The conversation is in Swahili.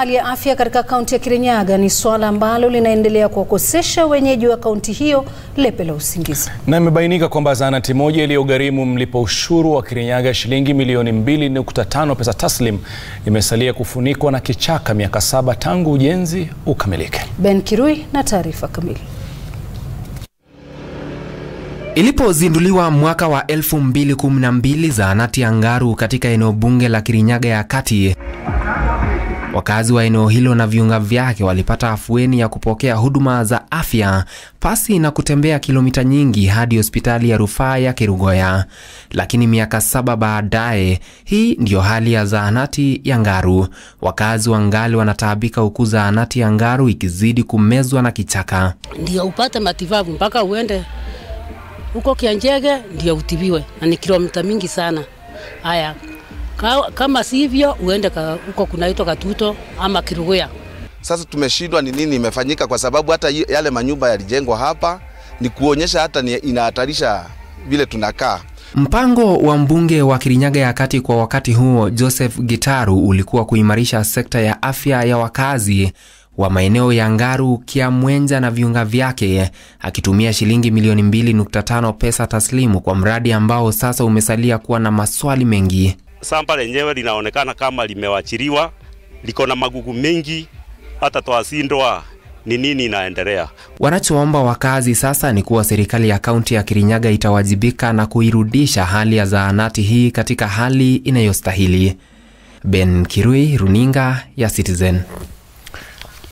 Hali ya afya katika kaunti ya Kirinyaga ni swala ambalo linaendelea kuwakosesha wenyeji wa kaunti hiyo lepe la usingizi. Na imebainika kwamba zahanati moja iliyogharimu mlipo ushuru wa Kirinyaga shilingi milioni 2.5 pesa taslim imesalia kufunikwa na kichaka miaka saba tangu ujenzi ukamilike. Ben Kirui na taarifa kamili. Ilipozinduliwa mwaka wa 2012 zahanati ya Ngaru katika eneo bunge la Kirinyaga ya kati Wakazi wa eneo hilo na viunga vyake walipata afueni ya kupokea huduma za afya pasi na kutembea kilomita nyingi hadi hospitali ya rufaa ya Kerugoya. Lakini miaka saba baadaye, hii ndiyo hali ya zahanati ya Ngaru. Wakazi wa Ngali wanataabika huku zahanati ya Ngaru ikizidi kumezwa na kichaka. Ndio upate matibabu mpaka uende huko Kianjege ndio utibiwe, na ni kilomita mingi sana. Haya, kama sivyo uende huko kunaitwa Katuto ama Kirugea. Sasa tumeshindwa ni nini imefanyika, kwa sababu hata yale manyumba yalijengwa hapa ni kuonyesha hata ni inahatarisha vile tunakaa. Mpango wa mbunge wa Kirinyaga ya kati kwa wakati huo Joseph Gitaru ulikuwa kuimarisha sekta ya afya ya wakazi wa maeneo ya Ngaru, Kiamwenja na viunga vyake akitumia shilingi milioni 2.5 pesa taslimu kwa mradi ambao sasa umesalia kuwa na maswali mengi samba lenyewe linaonekana kama limewachiriwa liko na magugu mengi, hata twasindwa ni nini inaendelea. Wanachoomba wakazi sasa ni kuwa serikali ya kaunti ya Kirinyaga itawajibika na kuirudisha hali ya zahanati hii katika hali inayostahili. Ben Kirui, runinga ya Citizen.